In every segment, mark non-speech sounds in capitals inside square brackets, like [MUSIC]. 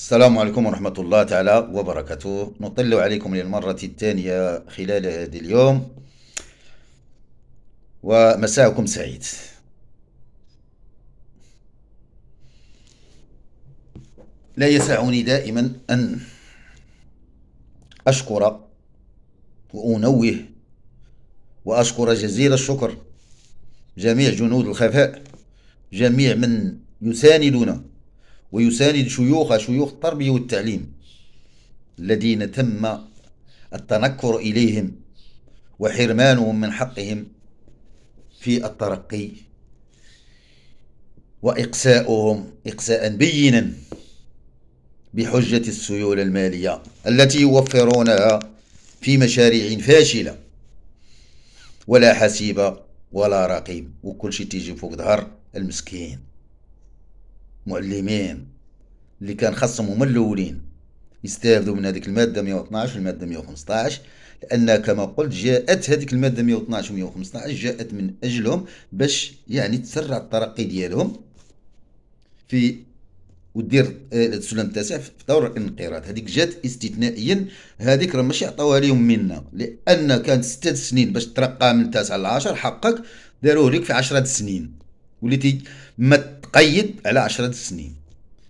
السلام عليكم ورحمة الله تعالى وبركاته نطل عليكم للمرة الثانية خلال هذا اليوم ومساءكم سعيد لا يسعني دائما أن أشكر وأنوه وأشكر جزيل الشكر جميع جنود الخفاء جميع من يساندنا ويساند شيوخ شيوخ التربية والتعليم الذين تم التنكر إليهم وحرمانهم من حقهم في الترقي وإقساؤهم إقساء بينا بحجة السيولة المالية التي يوفرونها في مشاريع فاشلة ولا حسيب ولا رقيب وكل شيء تيجي فوق ظهر المسكين مؤلمين اللي كان خصهم هما الاولين يستافدوا من هذيك الماده 112 والماده 115 لان كما قلت جاءت هذيك الماده 112 و 115 جاءت من اجلهم باش يعني تسرع الترقي ديالهم في ودير آه، السلم التاسع في دور الانقراض هذيك جات استثنائيا هذيك راه ماشي عطاوها لهم منا لان كانت ستة سنين باش ترقى من التاسع للعشر حقك داروه لك في 10 سنين وليتي ما تقيد على 10 سنين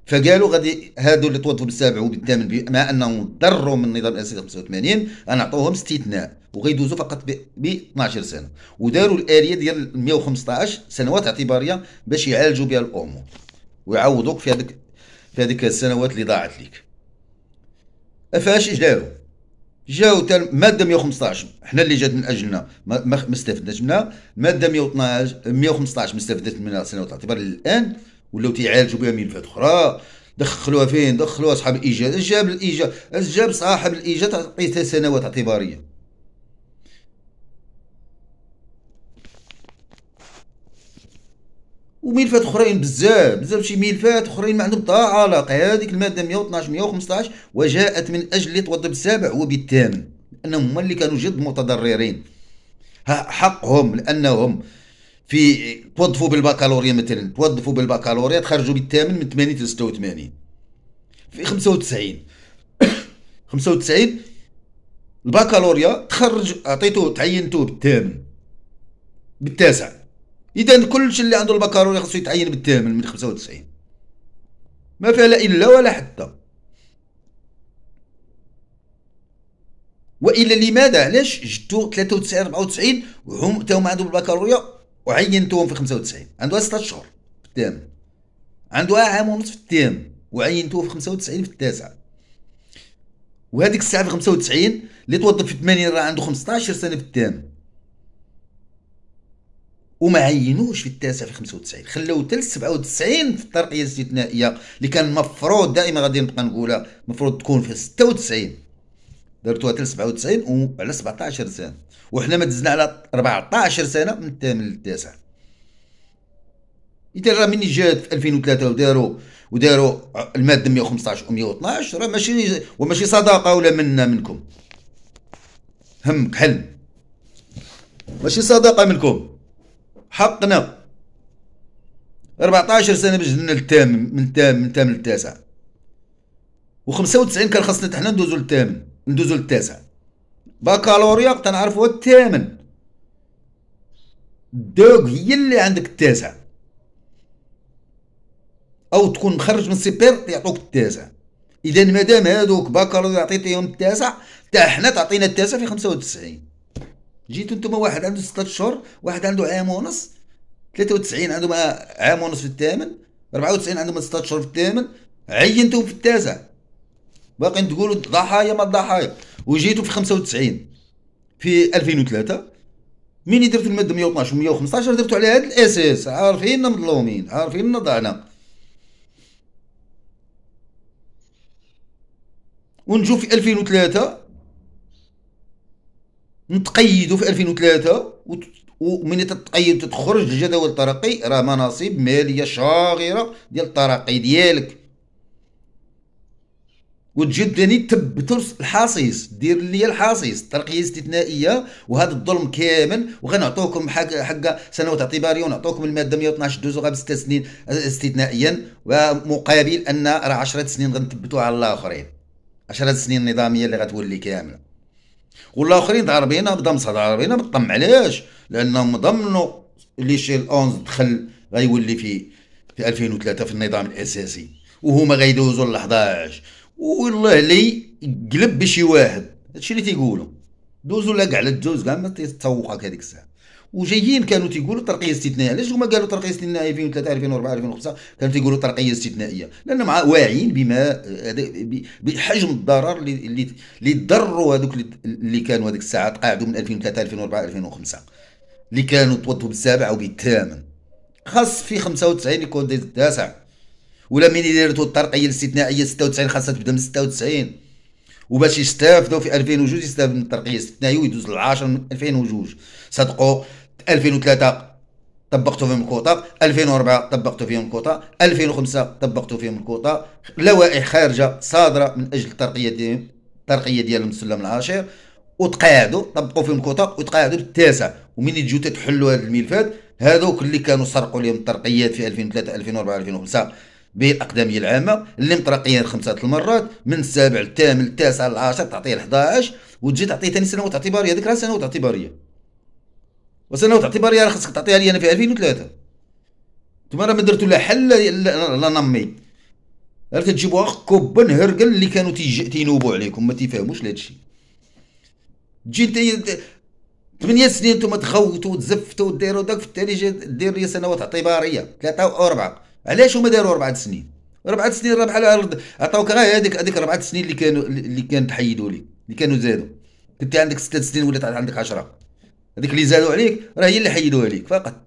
فقالوا غادي هادو اللي توظفوا بالسابع وبالثامن مع انهم ضروا من النظام الاساسي 85 غنعطوهم استثناء وغيدوزوا فقط ب 12 سنه وداروا الاليه ديال 115 سنوات اعتباريه باش يعالجوا بها الامور ويعوضوك في هذيك في هذيك السنوات اللي ضاعت لك افاش داروا جاو تال ماده 115 حنا اللي جات من اجلنا ما, ما استفدناش منها ماده 112 115 ما استفدت منها سنه تعتبر الان ولاو تيعالجوا بها ملفات اخرى دخلوها فين دخلوها صاحب الايجاد جاب الايجاد جاب صاحب الايجاد عطيتها سنوات اعتباريه وملفات اخرين بزاف بزاف شي ملفات اخرين ما عندهم حتى علاقه هذيك الماده 112 115 وجاءت من اجل لتوضب السابع وبالثامن لانهم هما اللي كانوا جد متضررين حقهم لانهم في توظفوا بالبكالوريا مثلا توظفوا بالبكالوريا تخرجوا بالثامن من 80 ل 86 في 95 95 [COUGHS] البكالوريا تخرج اعطيتوه تعينتوه بالثامن بالتاسع اذا كلشي اللي عنده البكالوريا خصو يتعين بالثامن من 95 ما فيها لا الا ولا حتى والا لماذا علاش جبتو 93 94 وهم حتى هما عندهم البكالوريا وعينتوهم في 95 عندها 6 شهور في الثامن عندها عام ونص في الثامن وعينتوه في 95 في التاسع وهذيك الساعه في 95 اللي توظف في 80 راه عنده 15 سنه في الثامن وما عينوش في التاسع في 95 خلاو حتى ل 97 في الترقيه الاستثنائيه اللي كان المفروض دائما غادي نبقى نقولها المفروض تكون في 96 درتوها حتى ل 97 وعلى 17 سنه وحنا ما دزنا على 14 سنه من الثامن للتاسع اذا راه مني جات في 2003 وداروا وداروا الماده 115 و 112 راه ماشي وماشي صداقه ولا منا منكم همك حلم ماشي صداقه منكم حقنا 14 سنه باش درنا للثامن من الثامن من الثامن للتاسع و95 كان خاصنا حنا ندوزو للثامن ندوزو للتاسع بكالوريا كنت نعرفوها الثامن الدوق هي اللي عندك التاسع او تكون مخرج من سيبير يعطوك التاسع اذا مادام هادوك بكالوريا عطيتيهم التاسع تاع حنا تعطينا التاسع في 95 جيتوا انتم واحد عنده ستة اشهر واحد عنده عام ونص 93 عنده عام ونص في الثامن 94 عنده 6 اشهر في الثامن عينتهم في التاسع باقي تقولوا ضحايا ما الضحايا وجيتوا في 95 في 2003 مين درت الماده 112 و 115 درتو على هذا الاساس عارفين مظلومين عارفين ضعنا ونجو في 2003 نتقيدوا في 2003 ومن تتقيد تخرج الجدول الترقي راه مناصب ماليه شاغره ديال الترقي ديالك وتجد ثاني تبتو الحاصيص دير لي الحاصيص ترقيه استثنائيه وهذا الظلم كامل وغنعطوكم حق حق سنوات اعتباريه ونعطوكم الماده 112 دوزو غير بست سنين استثنائيا ومقابل ان راه 10 سنين غنثبتوا على الاخرين 10 سنين نظاميه اللي غتولي كامله والاخرين ضاربينها بضمصه ضاربينها بالطم علاش لانهم ضمنوا لي شي 11 دخل غيولي في في 2003 في النظام الاساسي وهما غيدوزوا ل 11 والله لي قلب بشي واحد هادشي اللي تيقولوا دوزوا لا كاع لا تدوز كاع ما تيتسوقك هذيك الساعه وجايين كانوا تيقولوا ترقيه استثنائيه علاش هما قالوا ترقيه استثنائيه 2003 2004 2005 كانوا تيقولوا ترقيه استثنائيه لان مع واعيين بما آه، بحجم الضرر اللي اللي ضروا هذوك اللي كانوا هذيك الساعه تقاعدوا من 2003 2004 2005 اللي كانوا توضوا بالسابع وبالثامن خاص في 95 يكون داز التاسع ولا من يدير الترقيه الاستثنائيه 96 خاصها تبدا من 96 وباش يستافدوا في 2002 يستافدوا من الترقيه الاستثنائيه ويدوز ل 10 من 2002 صدقوا 2003 طبقتوا فيهم الكوطة 2004 طبقتوا فيهم الكوطة 2005 طبقتوا فيهم الكوطة لوائح خارجة صادرة من أجل الترقية دي الترقية ديالهم السلم العاشر وتقاعدوا طبقوا فيهم الكوطة وتقاعدوا بالتاسع ومن تجيو تتحلوا هذا الملفات هذوك اللي كانوا سرقوا لهم الترقيات في 2003 2004 2005 بالاقدميه العامه اللي مترقيين خمسه المرات من السابع للثامن للتاسع للعاشر تعطيه 11 وتجي تعطيه ثاني سنوات اعتباريه هذيك راه سنوات اعتباريه وسنه اعتبار يا خصك تعطيها لي انا في 2003 انتم راه ما درتوا لا حل لا نمي غير تجيبوا كوبا هرقل اللي كانوا تينوبوا عليكم ما تيفهموش لهذا الشيء تجي انت ثمانية سنين نتوما تخوتوا وتزفتوا وديروا داك في جا دير لي سنوات اعتباريه ثلاثة وأربعة علاش هما داروا أربعة سنين أربعة سنين راه بحال عطاوك غير هذيك هذيك أربعة سنين اللي كانوا اللي كانوا تحيدوا لي اللي كانوا زادوا كنت عندك ستة سنين ولات عندك عشرة هذيك اللي زادوا عليك راه هي اللي حيدوها ليك فقط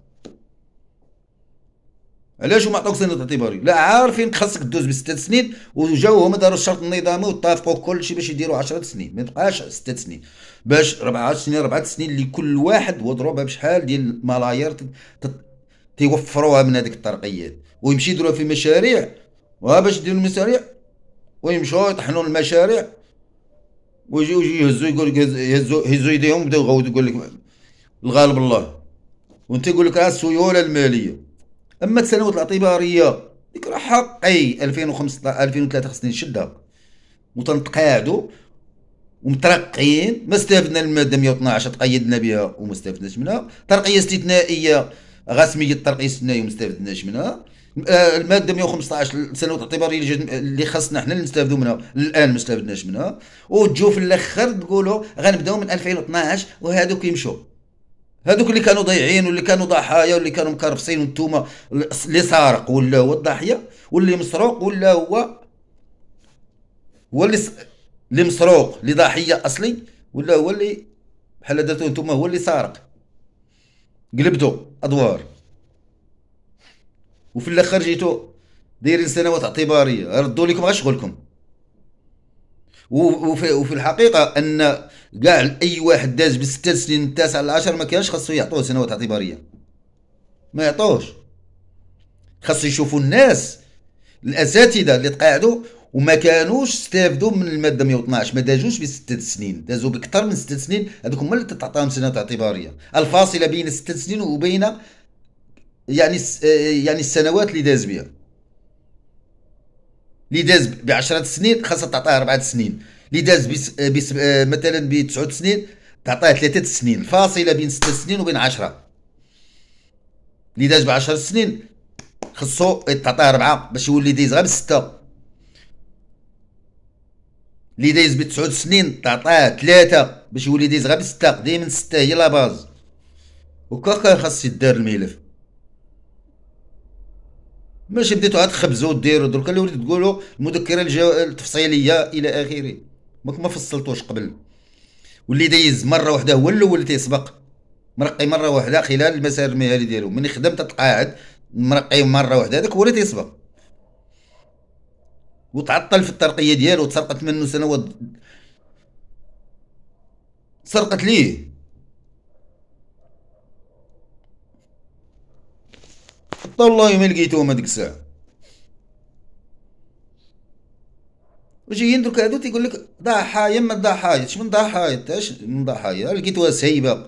علاش ما عطاوك سند اعتباري لا عارفين خاصك دوز بستة سنين وجاو هما داروا الشرط النظامي واتفقوا كلشي باش يديروا 10 سنين ما تبقاش 6 سنين باش 4 سنين 4 سنين اللي كل واحد وضربها بشحال ديال الملايير تيوفروها من هذيك الترقيات ويمشي يديروها في مشاريع وباش يديروا المشاريع ويمشوا يطحنوا المشاريع ويجيو يهزوا يقول يهزوا يهزوا يديهم يبداو يقول لك الغالب الله وانت يقول لك السيوله الماليه اما السنوات الاعتباريه ديك راه حقي 2015 2003 خصني نشدها وتنتقادوا ومترقين ما استفدنا الماده 112 تقيدنا بها وما استفدناش منها ترقيه استثنائيه غسميه الترقيه الاستثنائيه وما استفدناش منها آه، الماده 115 السنوات الاعتباريه اللي خاصنا حنا نستافدوا منها الان ما استفدناش منها وتجوا في الاخر تقولوا غنبداو من 2012 وهذوك يمشوا هذوك اللي كانوا ضايعين واللي كانوا ضحايا واللي كانوا مكرفسين وانتوما اللي سارق ولا هو الضحيه واللي مسروق ولا هو هو اللي س... اللي مسروق اللي ضحيه اصلي ولا هو اللي بحال درتو انتوما هو اللي سارق قلبتو ادوار وفي الاخر جيتو دايرين سنوات اعتباريه ردوا لكم غير شغلكم وفي, وفي الحقيقه ان كاع اي واحد داز بست سنين من التاسع العشر ما كانش خاصو يعطوه سنوات اعتباريه ما يعطوش خاصو يشوفوا الناس الاساتذه اللي تقاعدوا وما كانوش استافدوا من الماده 112 ما داجوش بست سنين دازوا باكثر من ست سنين هذوك هما اللي تعطاهم سنوات اعتباريه الفاصله بين ست سنين وبين يعني يعني السنوات اللي داز بها اللي داز ب 10 سنين خاصها تعطيه 4 سنين اللي داز بس بس مثلا ب 9 سنين تعطيه 3 سنين فاصلة بين 6 سنين وبين 10 اللي داز ب 10 سنين خصو تعطيه 4 باش يولي دايز غير ب 6 اللي دايز ب 9 سنين تعطيه 3 باش يولي دايز غير ب 6 دايما 6 هي لا باز وكا خاص يدار الملف ماشي بديتو عاد تخبزوا ديرو دروك اللي وليت تقولو المذكره الجو... التفصيليه الى اخره ما ما فصلتوش قبل واللي دايز مره واحده هو الاول تيسبق مرقي مره واحده خلال المسار المهني ديالو من خدم تتقاعد مرقي مره واحده هذاك هو اللي تيسبق وتعطل في الترقيه ديالو تسرقت منه سنوات سرقت ليه والله ما لقيتهم هذيك الساعه وجايين درك هادو تيقول لك ضحايا ما اش من اش من ضحايا لقيتوها سايبه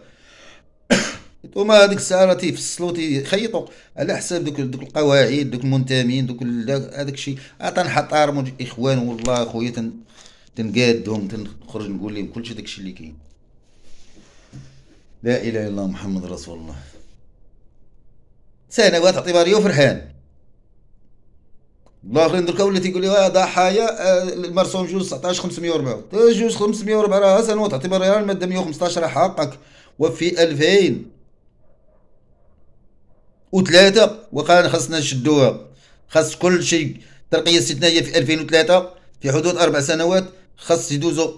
وما هذيك الساعه راه تيفصلوا تيخيطوا على حساب دوك دوك القواعد دوك المنتمين دوك هذاك الشيء تنحترموا الاخوان والله خويا تن تنقادهم تنخرج نقول لهم كلشي الشيء اللي كاين لا اله الا الله محمد رسول الله سنوات اعتبارية وفرحان الاخرين دركا ولات يقول لي ضحايا آه، المرسوم جوج 19 504 جوج 504 راه سنوات اعتبارية المادة 115 راه حقك وفي 2000 وثلاثة وقال خاصنا نشدوها خاص كل شيء ترقية استثنائية في 2003 في حدود أربع سنوات خاص يدوزوا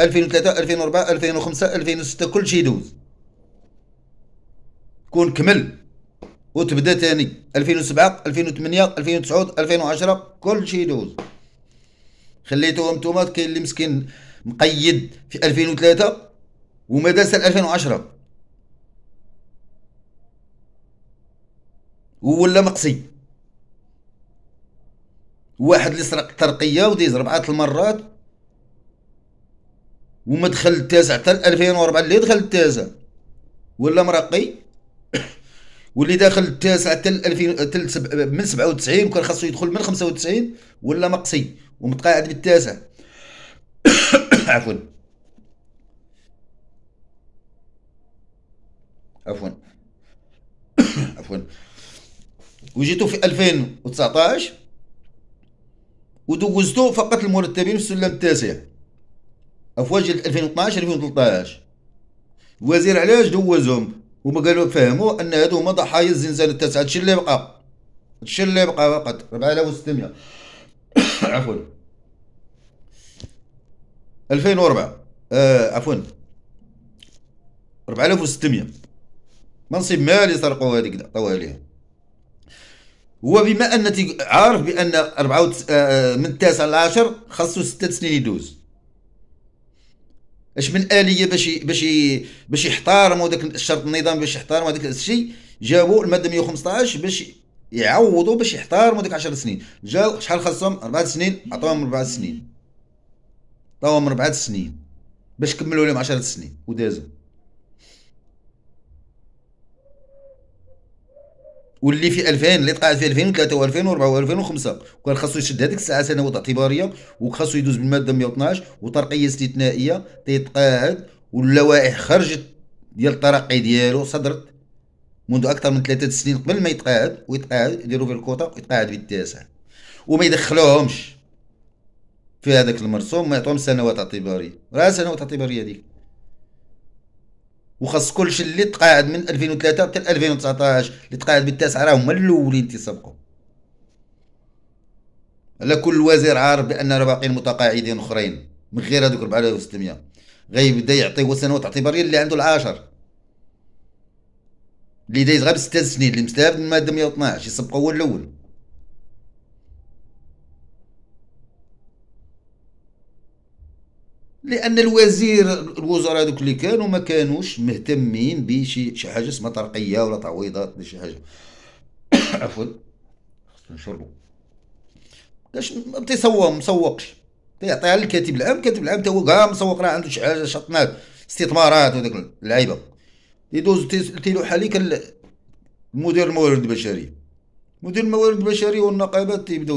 2003 2004 2005 2006 كل شيء يدوز كون كمل وتبدا ثاني 2007 2008 2009 2010 كل شيء يدوز خليتوهم نتوما كاين اللي مسكين مقيد في 2003 وما داس 2010 ولا مقصي واحد اللي سرق ترقية وديز ربعه المرات وما دخل التاسع حتى 2004 اللي دخل التاسع ولا مرقي واللي داخل التاسع حتى 2000 من 97 وكان خاصو يدخل من 95 ولا مقصي ومتقاعد بالتاسع [COUGHS] عفوا عفوا [COUGHS] عفوا وجيتو في 2019 ودوزتو فقط المرتبين في السلم التاسع افواج 2012 2013 الوزير علاش دوزهم هما قالوا فهموا ان هادو هما ضحايا الزنزانه التاسعه هادشي اللي بقى هادشي اللي بقى فقط 4600 [COUGHS] عفوا 2004 آه عفوا 4600 منصب مالي سرقوا هذيك عطاوها ليه هو بما ان عارف بان 4 آه، آه، من التاسع للعاشر خاصو ستة سنين يدوز اش من اليه باش باش باش يحترموا ذاك الشرط النظام باش يحترموا هذاك الشيء جابوا الماده 115 باش يعوضوا باش يحترموا ذاك 10 سنين جاو شحال خاصهم 4 سنين عطاوهم 4 سنين عطاوهم 4 سنين باش كملوا لهم 10 سنين ودازوا واللي في 2000 اللي تقاعد في 2003 و2004 و2005 وكان خاصو يشد هذيك الساعه سنوات اعتباريه وخاصو يدوز بالماده 112 وطرقيه استثنائيه تيتقاعد واللوائح خرجت ديال الترقي ديالو صدرت منذ اكثر من ثلاثة سنين قبل ما يتقاعد ويتقاعد يديروا في الكوطه ويتقاعد بالتاسع وما يدخلوهمش في هذاك المرسوم ما يعطوهم سنوات اعتباريه راه سنوات اعتباريه هذيك وخاص كلشي اللي تقاعد من 2003 حتى 2019 اللي تقاعد بالتاسعه راه هما الاولين تيسبقوا على كل وزير عارف بان راه باقيين متقاعدين اخرين من غير هذوك 4600 غيبدا يعطيه سنوات اعتباريه اللي عنده العاشر اللي دايز غير بست سنين اللي مستافد من الماده 112 يسبقوا هو الاول لان الوزير الوزراء دوك اللي كانوا ما كانوش مهتمين بشي شي حاجه اسمها ترقيه ولا تعويضات ولا شي حاجه [COUGHS] عفوا نشربوا باش ما تيسوق مسوقش تيعطيها للكاتب العام الكاتب العام تا هو كاع مسوق راه عنده شي حاجه شطناك استثمارات وداك اللعيبه يدوز تيلوح عليك المدير الموارد البشريه مدير الموارد البشريه والنقابات يبداو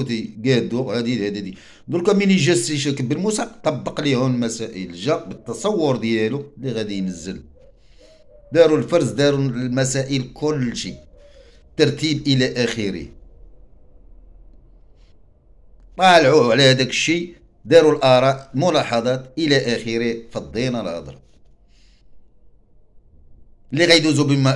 هادي هادي هادي دركا مين السي السيشة كبير موسى طبق ليهم المسائل جا بالتصور ديالو اللي غادي ينزل داروا الفرز داروا المسائل كلشي ترتيب الى اخره طالعوا على هذاك الشيء داروا الاراء ملاحظات الى اخره فضينا الهضره اللي غيدوزو بما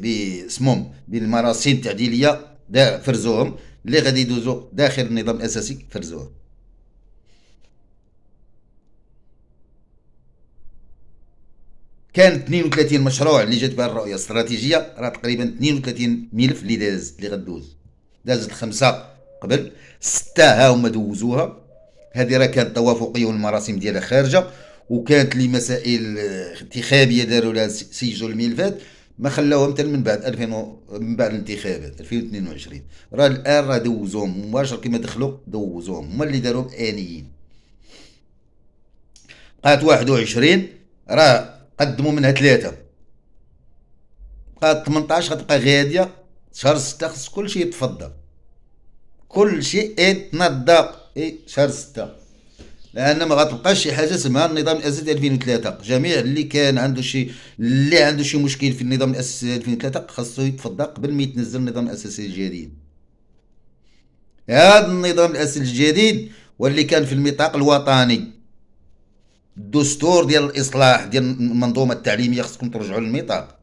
بسموم بالمراسيم التعديليه دا فرزوهم اللي غادي يدوزو داخل النظام الاساسي فرزوهم كان 32 مشروع اللي جات بها الرؤيه الاستراتيجيه راه تقريبا 32 ملف اللي داز اللي غدوز دازت خمسه قبل سته ها هما دوزوها هذه راه كانت توافقيه والمراسم ديالها خارجه وكانت لمسائل آه، انتخابيه داروا لها سجلوا الملفات ما خلاوهم حتى من بعد 2000 و... من بعد الانتخابات 2022 راه الان راه دوزوهم مباشر كما دخلوا دوزوهم هما اللي داروهم انيين قات 21 راه قدموا منها ثلاثه قات 18 غتبقى غاديه شهر 6 خص كلشي يتفضى كلشي يتنضى اي شهر 6 لان ما غتبقاش شي حاجه اسمها النظام الاساسي 2003 جميع اللي كان عنده شي اللي عنده شي مشكل في النظام الاساسي 2003 خاصو يتفضى قبل ما يتنزل النظام الاساسي الجديد هذا النظام الاساسي الجديد واللي كان في الميثاق الوطني الدستور ديال الاصلاح ديال المنظومه التعليميه خصكم ترجعوا للميثاق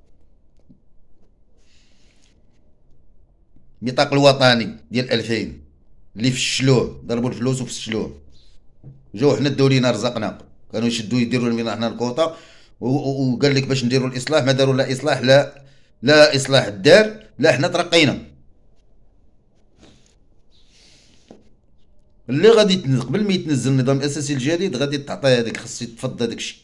الميثاق الوطني ديال 2000 اللي فشلوه ضربوا الفلوس وفشلوه جاو حنا دو لينا رزقنا كانوا يشدوا يديروا لنا حنا الكوطه وقال لك باش نديروا الاصلاح ما داروا لا اصلاح لا لا اصلاح الدار لا حنا ترقينا اللي غادي قبل ما يتنزل النظام الاساسي الجديد غادي تعطي هذاك خصو يتفضى هذاك الشيء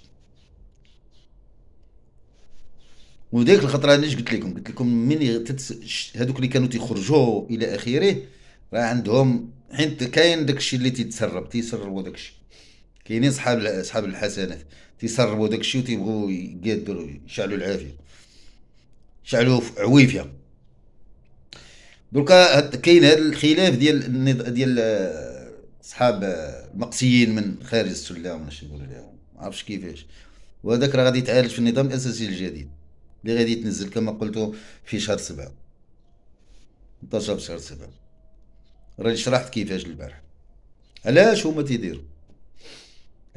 وديك الخطره أنا قلت لكم قلت لكم من تتس... هذوك اللي كانوا تيخرجوا الى اخره راه عندهم حيت كاين داك الشيء اللي تيتسرب تيسربوا داك الشيء كاينين صحاب اصحاب الحسنات تيسربوا داك الشيء وتيبغوا يقادروا يشعلوا العافيه شعلوا عويفيه دركا كاين هذا الخلاف ديال ديال اصحاب آه، آه، المقصيين من خارج السلام ولا نقول نقولوا لهم ما عرفتش كيفاش وهذاك راه غادي يتعالج في النظام الاساسي الجديد اللي غادي يتنزل كما قلت في شهر سبعة في شهر سبعة راني شرحت كيفاش البارح علاش هما تيديروا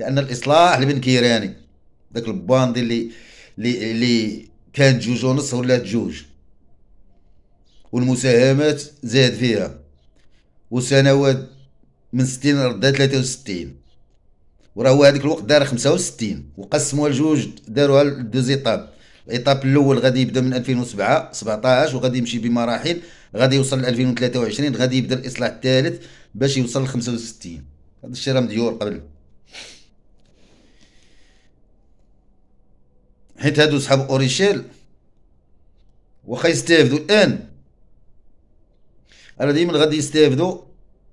لان الإصلاح لبن كيراني ذاك الباندي اللي اللي كان جوج ونص ولات جوج والمساهمات زاد فيها وسنوات من 60 ردات 63 هو هذاك الوقت دار 65 وقسموها لجوج داروها لدوزيطاب الايطاب الاول غادي يبدا من 2007 17 وغادي يمشي بمراحل غادي يوصل ل 2023 غادي يبدا الاصلاح الثالث باش يوصل ل 65 هذا الشيء راه مديور قبل حيت هادو صحاب اوريشيل واخا يستافدو الان راه ديما غادي يستافدو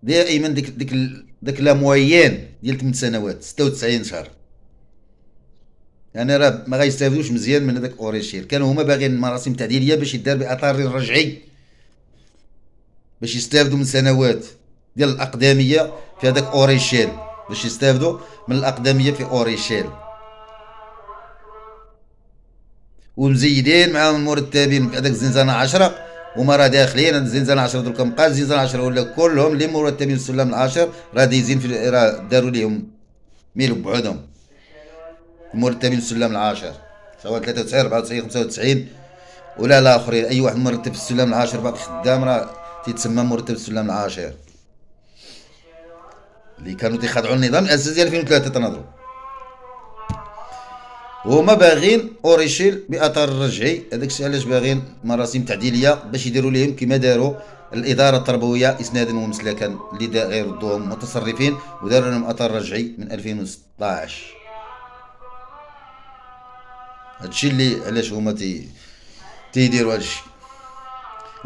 دائما ديك ديك داك مويان ديال 8 سنوات 96 شهر يعني راه ما غايستافدوش مزيان من هذاك اوريشيل كانوا هما باغيين المراسم التعديليه باش يدار باطار رجعي باش يستافدوا من سنوات ديال الاقداميه في هذاك اوريشيل باش يستافدوا من الاقداميه في اوريشيل ومزيدين معاهم المرتبين في آه. هذاك الزنزانه 10 وما راه داخلين الزنزانه 10 دروك مابقاش الزنزانه 10 ولا كلهم اللي مرتبين السلم العاشر راه دايزين في راه داروا ليهم ميل بعدهم مرتبين السلم العاشر سواء 93 94 95 ولا الاخرين اي واحد مرتب في السلم العاشر باقي خدام راه تيتسمى مرتب السلم العاشر اللي كانوا تيخضعوا النظام الاساسي 2003 تنهضروا وهما باغين اوريشيل باثار الرجعي هذاك الشيء علاش باغين مراسم تعديليه باش يديروا لهم كما داروا الاداره التربويه اسنادا ومسلكا اللي غير الضوم متصرفين وداروا لهم اثار رجعي من 2016 هادشي اللي علاش هما تي تيديروا هادشي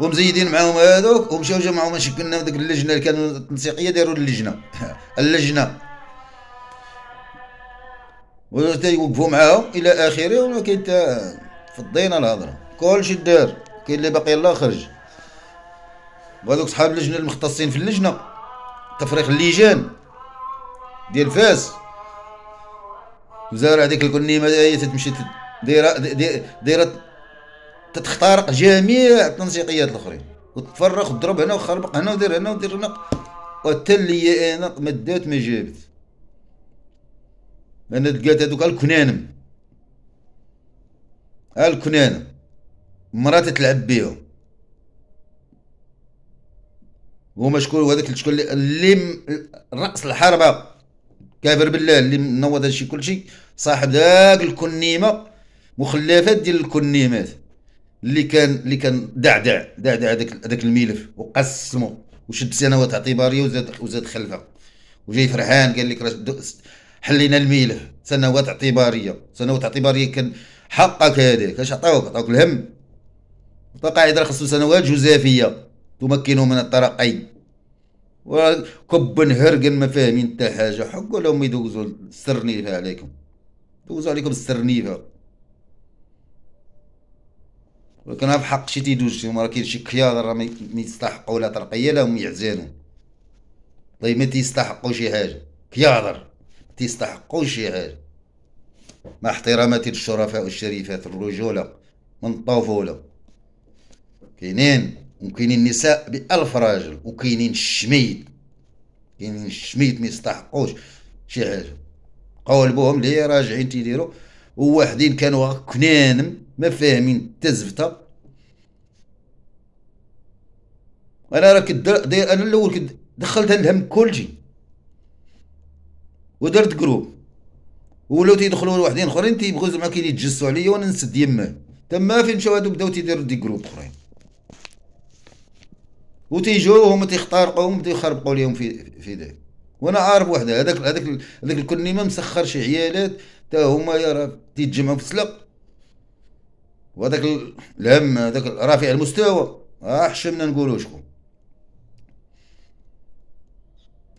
ومزيدين معاهم هذوك ومشاو جمعوا ما شكلنا ديك اللجنه اللي كانوا التنسيقيه داروا اللجنه [LAUGHS] اللجنه ويوقفوا معاهم الى اخره ولكن تا فضينا الهضره كلشي دار كاين اللي باقي الله خرج وهذوك صحاب اللجنه المختصين في اللجنه تفريق اللجان ديال فاس وزارع ديك الكنيمه هي تمشي دايره دايره تتخترق جميع التنسيقيات الاخرين وتفرق وتضرب هنا وخربق هنا ودير هنا ودير هنا وحتى اللي انا ما دات ما جابت انا لقيت هذوك الكنانم الكنانم مرات تلعب بيهم هما شكون وهذاك شكون اللي راس الحربه كافر بالله اللي نوض هادشي كلشي صاحب داك الكنيمه مخلفات ديال الكنيمات اللي كان اللي كان دعدع دعدع هذاك هذاك الملف وقسمه وشد سنوات اعتباريه وزاد وزاد خلفه وجاي فرحان قال لك راه حلينا الميله سنوات اعتباريه سنوات اعتباريه كان حقك هذاك اش عطاوك عطاوك الهم راه خصو سنوات جزافية تمكنه من الترقي وكب هرق ما فاهمين حتى حاجة حقوا لهم يدوزوا السرنيفة عليكم دوزوا عليكم السرنيفة ولكن في حق شي تيدوز شي راه كاين شي كيادر راه ما يستحقوا لا ترقية لا هم يعزانوا طيب ما تيستحقوا شي حاجة كياضر تيستحقوا شي حاجه مع احتراماتي للشرفاء والشريفات الرجوله من الطفوله كاينين وكاينين نساء بألف راجل وكاينين الشميت كاينين الشميت ما يستحقوش شي حاجه قولبوهم لي راجعين تيديروا وواحدين كانوا كنانم ما فاهمين تزفتا انا راك دير انا الاول دخلت الهم كلشي ودرت جروب ولاو تيدخلوا لوحدين اخرين تيبغيو زعما كاين يتجسسوا عليا وانا نسد يماه تما فين مشاو هادو بداو تيديروا دي جروب اخرين وتيجوا هما تيخترقوهم تيخربقوا ليهم في في ذاك وانا عارف واحد هذاك هذاك هذاك الكنيمه مسخر شي عيالات تا هما يا تيتجمعوا في السلق وهذاك الهم هذاك رافع المستوى احشمنا آه، نقولوا شكون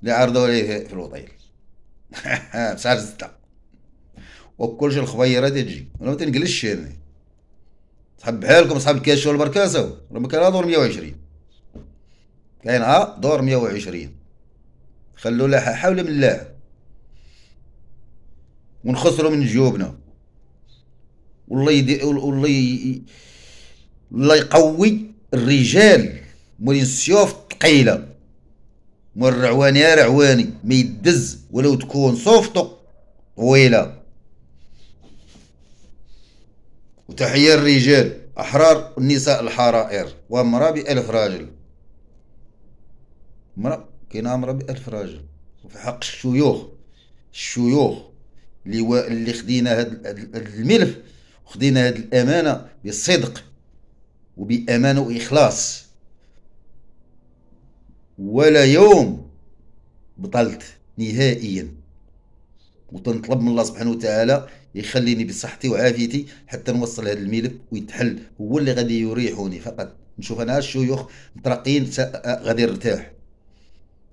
اللي عرضوا عليه في الوطيل مش [LAUGHS] عارف تلعب وكلش الخبيرة تجي ولا ما تنقلش يعني صحاب حالكم صحاب الكاش والبركاسه ربما كان دور 120 ها دور 120 خلوا لها حول من الله ونخسروا من جيوبنا والله يدي والله ي... الله يقوي الرجال مولين السيوف الثقيله والرعوان يا رعواني ما يدز ولو تكون صوفتو طويله وتحيه الرجال احرار النساء الحرائر وامراه بألف راجل امراه كاينه امراه بألف راجل وفي حق الشيوخ الشيوخ اللي اللي خدينا هاد الملف وخدينا هاد الامانه بصدق وبامانه واخلاص ولا يوم بطلت نهائيا وتنطلب من الله سبحانه وتعالى يخليني بصحتي وعافيتي حتى نوصل هذا الملف ويتحل هو اللي غادي يريحوني فقط نشوف انا الشيوخ مطرقين غادي نرتاح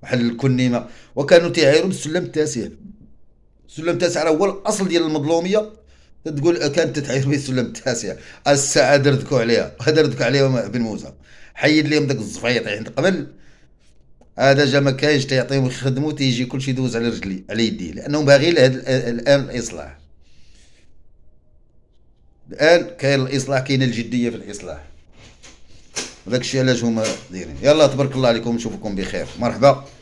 وحل الكنيمه وكانوا تيعيروا بالسلم التاسع السلم التاسع راه هو الاصل ديال المظلوميه تقول كانت تتعير به السلم التاسع الساعه درتكو عليها غادي دردكوا عليها بن موسى حيد لهم داك الزفيط عند قبل هذا جا ما كاينش تيعطيهم يخدموا تيجي كلشي يدوز على رجلي على يديه لانهم باغيين لهذا الان الاصلاح الان كاين الاصلاح كاين الجديه في الاصلاح وداكشي علاش هما دايرين يلا تبارك الله عليكم نشوفكم بخير مرحبا